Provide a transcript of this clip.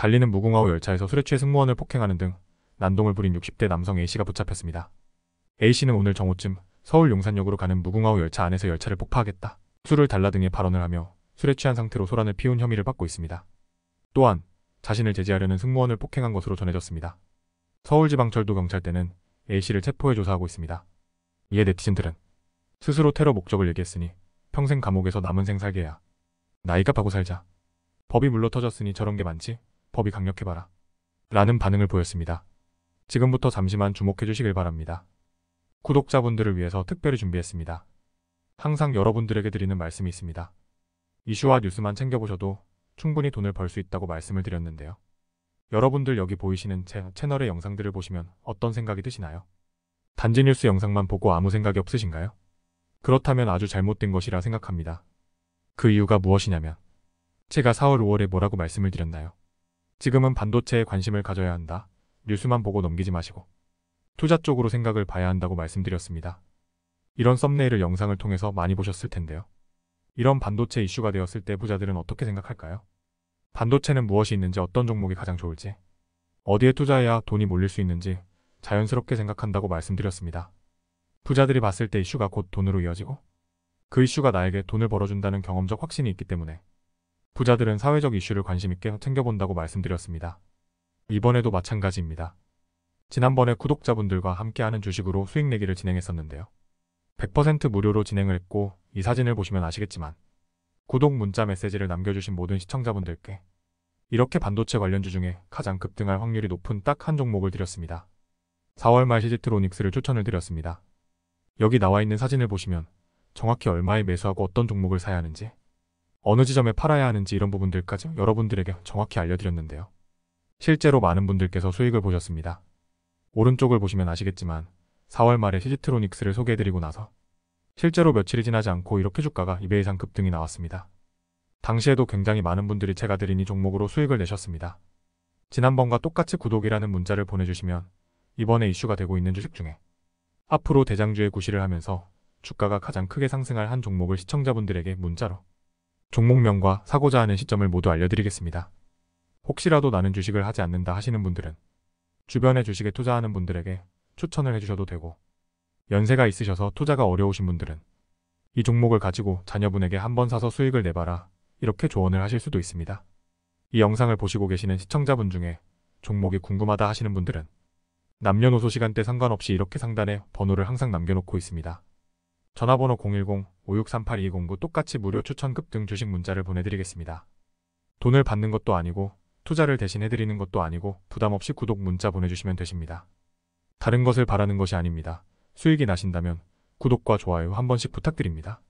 달리는 무궁화호 열차에서 술에 취해 승무원을 폭행하는 등 난동을 부린 60대 남성 A씨가 붙잡혔습니다. A씨는 오늘 정오쯤 서울 용산역으로 가는 무궁화호 열차 안에서 열차를 폭파하겠다. 술을 달라 등의 발언을 하며 술에 취한 상태로 소란을 피운 혐의를 받고 있습니다. 또한 자신을 제지하려는 승무원을 폭행한 것으로 전해졌습니다. 서울지방철도 경찰대는 A씨를 체포해 조사하고 있습니다. 이에 네티즌들은 스스로 테러 목적을 얘기했으니 평생 감옥에서 남은 생 살게야. 나이가 하고 살자. 법이 물러 터졌으니 저런 게 많지? 법이 강력해봐라. 라는 반응을 보였습니다. 지금부터 잠시만 주목해 주시길 바랍니다. 구독자분들을 위해서 특별히 준비했습니다. 항상 여러분들에게 드리는 말씀이 있습니다. 이슈와 뉴스만 챙겨보셔도 충분히 돈을 벌 수 있다고 말씀을 드렸는데요. 여러분들 여기 보이시는 제 채널의 영상들을 보시면 어떤 생각이 드시나요? 단지 뉴스 영상만 보고 아무 생각이 없으신가요? 그렇다면 아주 잘못된 것이라 생각합니다. 그 이유가 무엇이냐면 제가 4월 5월에 뭐라고 말씀을 드렸나요? 지금은 반도체에 관심을 가져야 한다. 뉴스만 보고 넘기지 마시고 투자 쪽으로 생각을 봐야 한다고 말씀드렸습니다. 이런 썸네일을 영상을 통해서 많이 보셨을 텐데요. 이런 반도체 이슈가 되었을 때 부자들은 어떻게 생각할까요? 반도체는 무엇이 있는지 어떤 종목이 가장 좋을지 어디에 투자해야 돈이 몰릴 수 있는지 자연스럽게 생각한다고 말씀드렸습니다. 부자들이 봤을 때 이슈가 곧 돈으로 이어지고 그 이슈가 나에게 돈을 벌어준다는 경험적 확신이 있기 때문에 부자들은 사회적 이슈를 관심있게 챙겨본다고 말씀드렸습니다. 이번에도 마찬가지입니다. 지난번에 구독자분들과 함께하는 주식으로 수익 내기를 진행했었는데요. 100% 무료로 진행을 했고 이 사진을 보시면 아시겠지만 구독 문자 메시지를 남겨주신 모든 시청자분들께 이렇게 반도체 관련주 중에 가장 급등할 확률이 높은 딱 한 종목을 드렸습니다. 4월 말 시지트로닉스를 추천을 드렸습니다. 여기 나와 있는 사진을 보시면 정확히 얼마에 매수하고 어떤 종목을 사야 하는지 어느 지점에 팔아야 하는지 이런 부분들까지 여러분들에게 정확히 알려드렸는데요. 실제로 많은 분들께서 수익을 보셨습니다. 오른쪽을 보시면 아시겠지만 4월 말에 시지트로닉스를 소개해드리고 나서 실제로 며칠이 지나지 않고 이렇게 주가가 2배 이상 급등이 나왔습니다. 당시에도 굉장히 많은 분들이 제가 드린 이 종목으로 수익을 내셨습니다. 지난번과 똑같이 구독이라는 문자를 보내주시면 이번에 이슈가 되고 있는 주식 중에 앞으로 대장주의 구실을 하면서 주가가 가장 크게 상승할 한 종목을 시청자분들에게 문자로 종목명과 사고자 하는 시점을 모두 알려드리겠습니다. 혹시라도 나는 주식을 하지 않는다 하시는 분들은 주변의 주식에 투자하는 분들에게 추천을 해주셔도 되고 연세가 있으셔서 투자가 어려우신 분들은 이 종목을 가지고 자녀분에게 한번 사서 수익을 내봐라 이렇게 조언을 하실 수도 있습니다. 이 영상을 보시고 계시는 시청자분 중에 종목이 궁금하다 하시는 분들은 남녀노소 시간대 상관없이 이렇게 상단에 번호를 항상 남겨놓고 있습니다. 전화번호 010-5638-209 똑같이 무료 추천급 등 주식 문자를 보내드리겠습니다. 돈을 받는 것도 아니고 투자를 대신 해드리는 것도 아니고 부담없이 구독 문자 보내주시면 되십니다. 다른 것을 바라는 것이 아닙니다. 수익이 나신다면 구독과 좋아요 한 번씩 부탁드립니다.